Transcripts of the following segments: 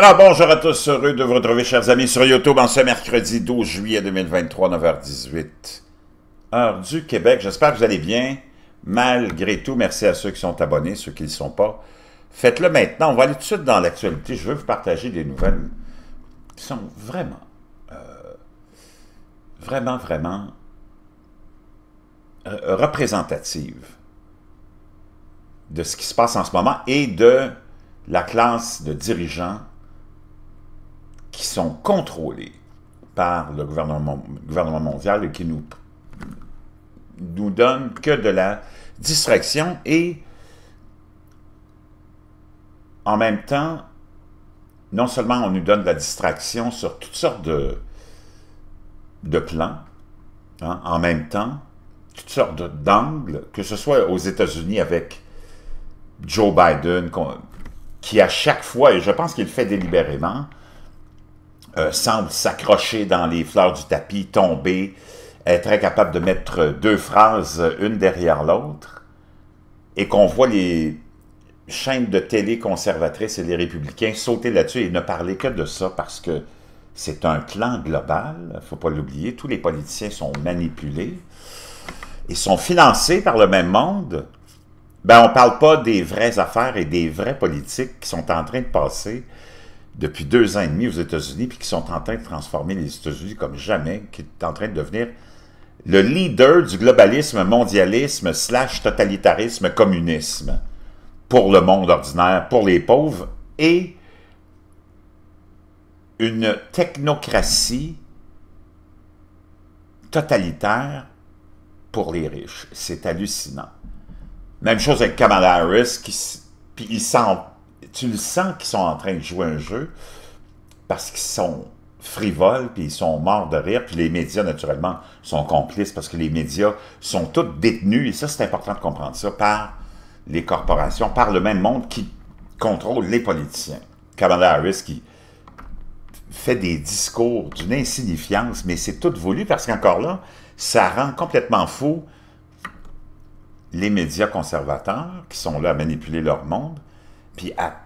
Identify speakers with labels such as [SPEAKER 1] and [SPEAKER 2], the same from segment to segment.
[SPEAKER 1] Alors bonjour à tous, heureux de vous retrouver chers amis sur YouTube en ce mercredi 12 juillet 2023, 9h18, heure du Québec. J'espère que vous allez bien. Malgré tout, merci à ceux qui sont abonnés, ceux qui ne le sont pas. Faites-le maintenant, on va aller tout de suite dans l'actualité. Je veux vous partager des nouvelles qui sont vraiment, euh, vraiment, vraiment euh, euh, représentatives de ce qui se passe en ce moment et de la classe de dirigeants qui sont contrôlés par le gouvernement, mondial et qui nous, nous donnent que de la distraction et en même temps, non seulement on nous donne de la distraction sur toutes sortes de, plans, hein, en même temps, toutes sortes d'angles, que ce soit aux États-Unis avec Joe Biden, qui à chaque fois, et je pense qu'il le fait délibérément, euh, semble s'accrocher dans les fleurs du tapis, tomber, être incapable capable de mettre deux phrases euh, une derrière l'autre, et qu'on voit les chaînes de télé conservatrices et les républicains sauter là-dessus et ne parler que de ça parce que c'est un clan global, faut pas l'oublier, tous les politiciens sont manipulés et sont financés par le même monde. Ben, on parle pas des vraies affaires et des vraies politiques qui sont en train de passer depuis deux ans et demi aux États-Unis, puis qui sont en train de transformer les États-Unis comme jamais, qui est en train de devenir le leader du globalisme, mondialisme, slash totalitarisme, communisme, pour le monde ordinaire, pour les pauvres, et une technocratie totalitaire pour les riches. C'est hallucinant. Même chose avec Kamala Harris, qui, puis il s'en tu le sens qu'ils sont en train de jouer un jeu parce qu'ils sont frivoles, puis ils sont morts de rire, puis les médias, naturellement, sont complices parce que les médias sont tous détenus, et ça, c'est important de comprendre ça, par les corporations, par le même monde qui contrôle les politiciens. Kamala Harris qui fait des discours d'une insignifiance, mais c'est tout voulu parce qu'encore là, ça rend complètement faux les médias conservateurs qui sont là à manipuler leur monde, puis à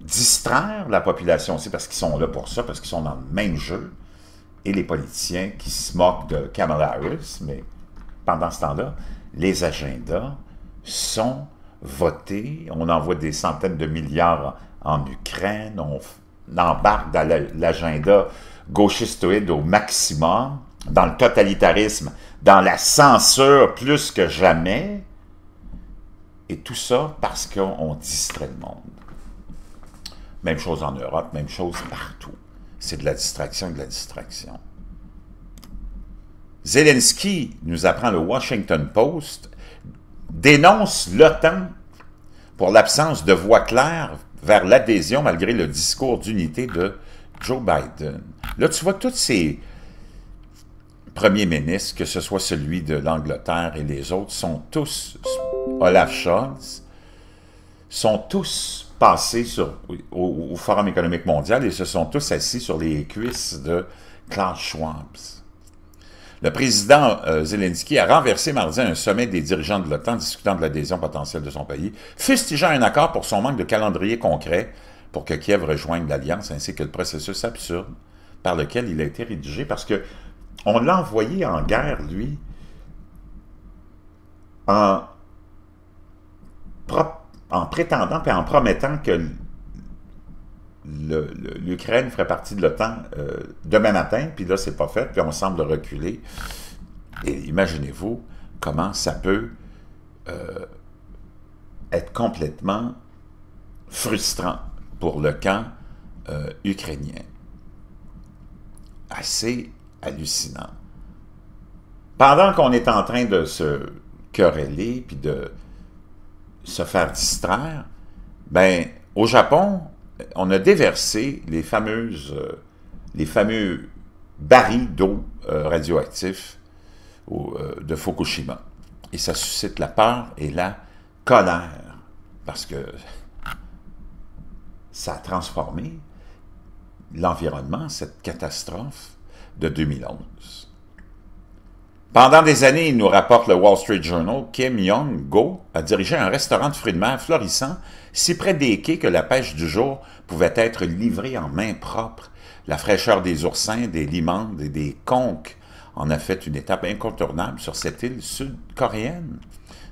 [SPEAKER 1] distraire la population aussi, parce qu'ils sont là pour ça, parce qu'ils sont dans le même jeu, et les politiciens qui se moquent de Kamala Harris, mais pendant ce temps-là, les agendas sont votés, on envoie des centaines de milliards en, Ukraine, on embarque dans l'agenda gauchistoïde au maximum, dans le totalitarisme, dans la censure plus que jamais, et tout ça parce qu'on distrait le monde. Même chose en Europe, même chose partout. C'est de la distraction de la distraction. Zelensky, nous apprend le Washington Post, dénonce l'OTAN pour l'absence de voix claire vers l'adhésion malgré le discours d'unité de Joe Biden. Là, tu vois tous ces premiers ministres, que ce soit celui de l'Angleterre et les autres, sont tous Olaf Scholz, sont tous passés sur, au, Forum économique mondial et se sont tous assis sur les cuisses de Klaus Schwab. Le président euh, Zelensky a renversé mardi un sommet des dirigeants de l'OTAN discutant de l'adhésion potentielle de son pays, fustigeant un accord pour son manque de calendrier concret pour que Kiev rejoigne l'Alliance, ainsi que le processus absurde par lequel il a été rédigé, parce que on l'a envoyé en guerre, lui, en en prétendant et en promettant que l'Ukraine ferait partie de l'OTAN euh, demain matin, puis là, c'est pas fait, puis on semble reculer. Et imaginez-vous comment ça peut euh, être complètement frustrant pour le camp euh, ukrainien. Assez hallucinant. Pendant qu'on est en train de se quereller, puis de se faire distraire, ben, au Japon, on a déversé les fameuses, euh, les fameux barils d'eau euh, radioactifs euh, de Fukushima. Et ça suscite la peur et la colère, parce que ça a transformé l'environnement, cette catastrophe de 2011. Pendant des années, il nous rapporte le Wall Street Journal, Kim Young-go a dirigé un restaurant de fruits de mer florissant, si près des quais que la pêche du jour pouvait être livrée en main propre. La fraîcheur des oursins, des limandes et des conques en a fait une étape incontournable sur cette île sud-coréenne.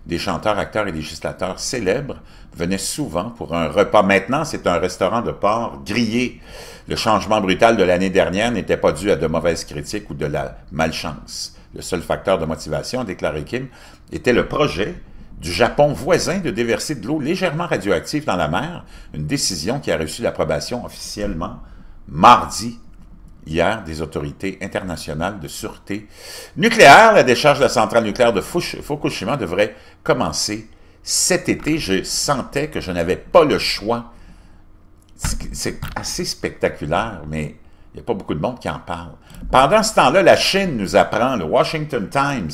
[SPEAKER 1] Des chanteurs, acteurs et législateurs célèbres venaient souvent pour un repas. Maintenant, c'est un restaurant de porc grillé. Le changement brutal de l'année dernière n'était pas dû à de mauvaises critiques ou de la malchance le seul facteur de motivation, a déclaré Kim, était le projet du Japon voisin de déverser de l'eau légèrement radioactive dans la mer, une décision qui a reçu l'approbation officiellement mardi hier des autorités internationales de sûreté nucléaire. La décharge de la centrale nucléaire de Fukushima devrait commencer cet été. Je sentais que je n'avais pas le choix. C'est assez spectaculaire, mais il n'y a pas beaucoup de monde qui en parle. Pendant ce temps-là, la Chine nous apprend, le Washington Times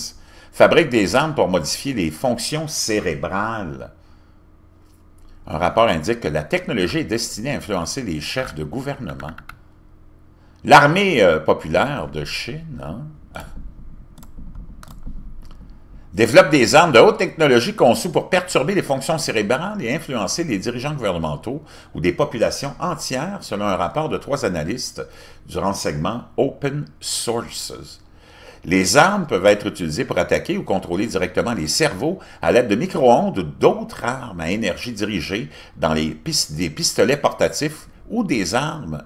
[SPEAKER 1] fabrique des armes pour modifier les fonctions cérébrales. Un rapport indique que la technologie est destinée à influencer les chefs de gouvernement. L'armée euh, populaire de Chine, hein, développe des armes de haute technologie conçues pour perturber les fonctions cérébrales et influencer les dirigeants gouvernementaux ou des populations entières, selon un rapport de trois analystes du renseignement Open Sources. Les armes peuvent être utilisées pour attaquer ou contrôler directement les cerveaux à l'aide de micro-ondes ou d'autres armes à énergie dirigée dans les des pistolets portatifs ou des armes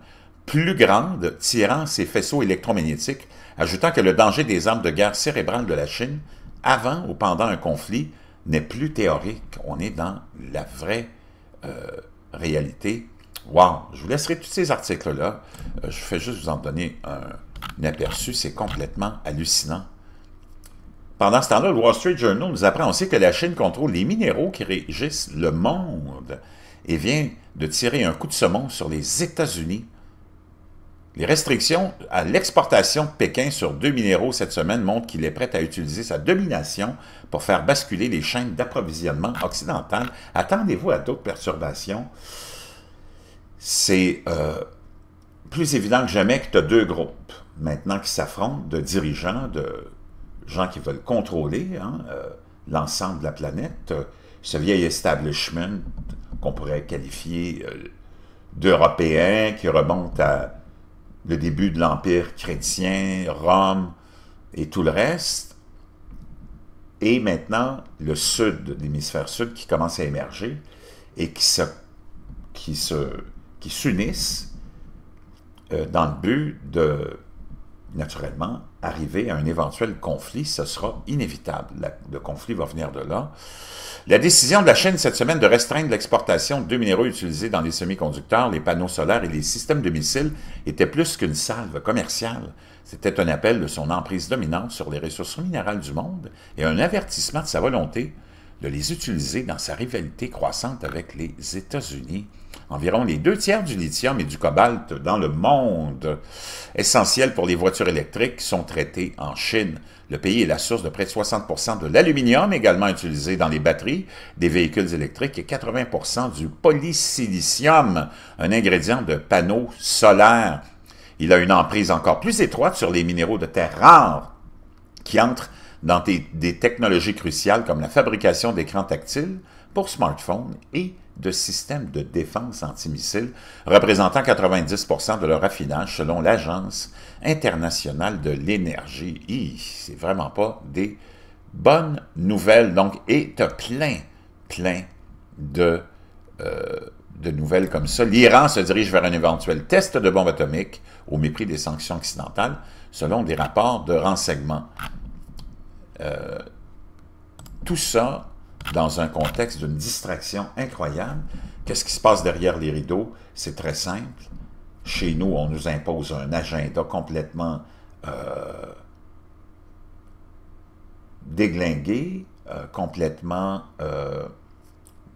[SPEAKER 1] plus grandes tirant ces faisceaux électromagnétiques, ajoutant que le danger des armes de guerre cérébrale de la Chine avant ou pendant un conflit n'est plus théorique. On est dans la vraie euh, réalité. Wow! Je vous laisserai tous ces articles-là. Euh, je fais juste vous en donner un, aperçu. C'est complètement hallucinant. Pendant ce temps-là, le Wall Street Journal nous apprend aussi que la Chine contrôle les minéraux qui régissent le monde et vient de tirer un coup de saumon sur les États-Unis les restrictions à l'exportation de Pékin sur deux minéraux cette semaine montrent qu'il est prêt à utiliser sa domination pour faire basculer les chaînes d'approvisionnement occidentales. Attendez-vous à d'autres perturbations. C'est euh, plus évident que jamais que tu as deux groupes maintenant qui s'affrontent, de dirigeants, de gens qui veulent contrôler hein, euh, l'ensemble de la planète, ce vieil establishment qu'on pourrait qualifier euh, d'européen qui remonte à le début de l'Empire chrétien, Rome et tout le reste, et maintenant le sud, l'hémisphère sud qui commence à émerger et qui qui se, qui s'unissent euh, dans le but de, naturellement, arriver à un éventuel conflit. Ce sera inévitable. le conflit va venir de là. La décision de la Chine cette semaine de restreindre l'exportation de deux minéraux utilisés dans les semi-conducteurs, les panneaux solaires et les systèmes de missiles était plus qu'une salve commerciale. C'était un appel de son emprise dominante sur les ressources minérales du monde et un avertissement de sa volonté de les utiliser dans sa rivalité croissante avec les États-Unis environ les deux tiers du lithium et du cobalt dans le monde, essentiels pour les voitures électriques, sont traités en Chine. Le pays est la source de près de 60 de l'aluminium également utilisé dans les batteries des véhicules électriques et 80 du polysilicium, un ingrédient de panneaux solaires. Il a une emprise encore plus étroite sur les minéraux de terre rares qui entrent dans des, des technologies cruciales comme la fabrication d'écrans tactiles pour smartphones et de systèmes de défense antimissile représentant 90 de leur affinage selon l'Agence internationale de l'énergie. C'est vraiment pas des bonnes nouvelles. Donc, et plein, plein de, euh, de nouvelles comme ça. L'Iran se dirige vers un éventuel test de bombe atomique au mépris des sanctions occidentales selon des rapports de renseignement. Euh, tout ça dans un contexte d'une distraction incroyable. Qu'est-ce qui se passe derrière les rideaux? C'est très simple. Chez nous, on nous impose un agenda complètement euh, déglingué, euh, complètement, euh,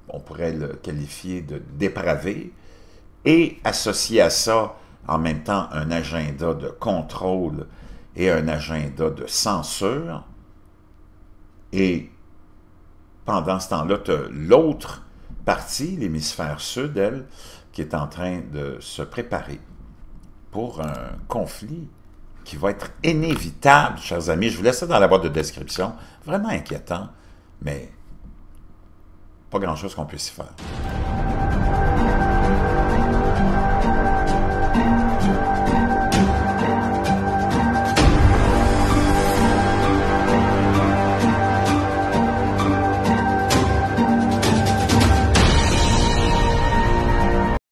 [SPEAKER 1] on pourrait le qualifier de dépravé, et associé à ça, en même temps, un agenda de contrôle et un agenda de censure, et pendant ce temps-là, tu as l'autre partie, l'hémisphère sud, elle, qui est en train de se préparer pour un conflit qui va être inévitable, chers amis. Je vous laisse ça dans la boîte de description. Vraiment inquiétant, mais pas grand-chose qu'on puisse y faire.